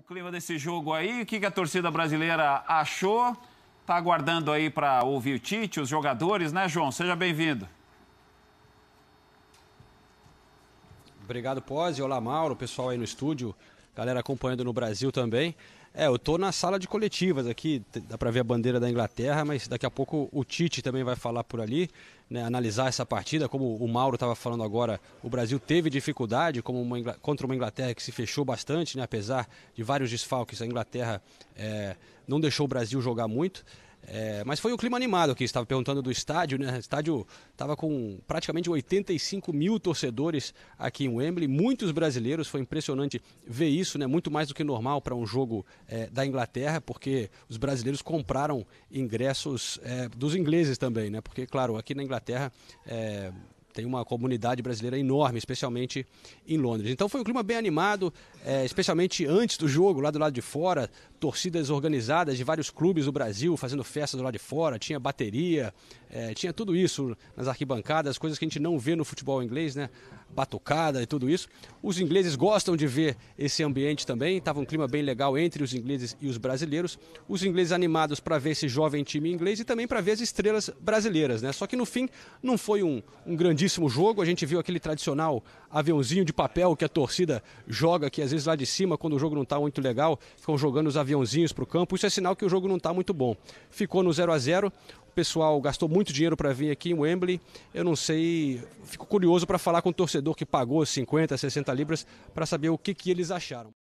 o clima desse jogo aí, o que, que a torcida brasileira achou? Está aguardando aí para ouvir o Tite, os jogadores, né, João? Seja bem-vindo. Obrigado, Pose. Olá, Mauro, pessoal aí no estúdio, galera acompanhando no Brasil também. É, eu tô na sala de coletivas aqui, dá para ver a bandeira da Inglaterra, mas daqui a pouco o Tite também vai falar por ali, né, analisar essa partida, como o Mauro estava falando agora, o Brasil teve dificuldade como uma, contra uma Inglaterra que se fechou bastante, né, apesar de vários desfalques, a Inglaterra é, não deixou o Brasil jogar muito. É, mas foi um clima animado aqui, estava perguntando do estádio, né? O estádio estava com praticamente 85 mil torcedores aqui em Wembley, muitos brasileiros, foi impressionante ver isso, né? Muito mais do que normal para um jogo é, da Inglaterra, porque os brasileiros compraram ingressos é, dos ingleses também, né? Porque, claro, aqui na Inglaterra é, tem uma comunidade brasileira enorme, especialmente em Londres. Então foi um clima bem animado, é, especialmente antes do jogo, lá do lado de fora, torcidas organizadas de vários clubes do Brasil fazendo festa do lado de fora, tinha bateria, é, tinha tudo isso nas arquibancadas, coisas que a gente não vê no futebol inglês, né? Batucada e tudo isso. Os ingleses gostam de ver esse ambiente também, estava um clima bem legal entre os ingleses e os brasileiros. Os ingleses animados para ver esse jovem time inglês e também para ver as estrelas brasileiras, né? Só que no fim não foi um, um grande grandíssimo jogo. A gente viu aquele tradicional aviãozinho de papel que a torcida joga, que às vezes lá de cima, quando o jogo não está muito legal, ficam jogando os aviãozinhos para o campo. Isso é sinal que o jogo não está muito bom. Ficou no 0 a 0 o pessoal gastou muito dinheiro para vir aqui em Wembley. Eu não sei, fico curioso para falar com o torcedor que pagou 50, 60 libras para saber o que, que eles acharam.